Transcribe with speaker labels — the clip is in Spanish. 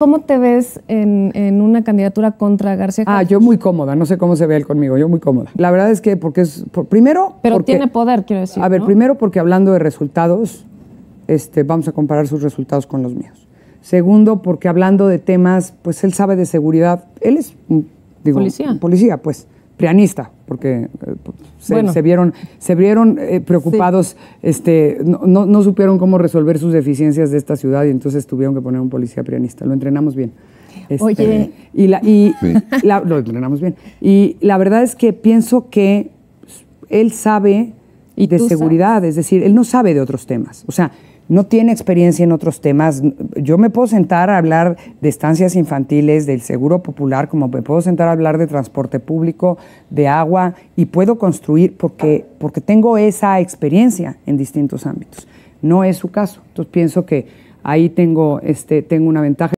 Speaker 1: ¿Cómo te ves en, una candidatura contra García? Ah,
Speaker 2: yo muy cómoda, no sé cómo se ve él conmigo, yo muy cómoda. La verdad es que porque es, primero... Pero tiene
Speaker 1: poder, quiero decir. A ver, primero
Speaker 2: porque hablando de resultados, este, vamos a comparar sus resultados con los míos. Segundo, porque hablando de temas, pues él sabe de seguridad, él es, mm, digo, policía. policía, pues prianista, porque eh, se, vieron, se vieron eh, preocupados, este, no, supieron cómo resolver sus deficiencias de esta ciudad y entonces tuvieron que poner un policía prianista. Lo entrenamos bien. Este, Oye. Y, la, lo entrenamos bien. Y la verdad es que pienso que él sabe ¿Y de seguridad, es decir, él no sabe de otros temas. O sea, no tiene experiencia en otros temas. Yo me puedo sentar a hablar de estancias infantiles, del seguro popular, como me puedo sentar a hablar de transporte público, de agua, y puedo construir porque, porque tengo esa experiencia en distintos ámbitos. No es su caso. Entonces pienso que ahí tengo, este, tengo una ventaja.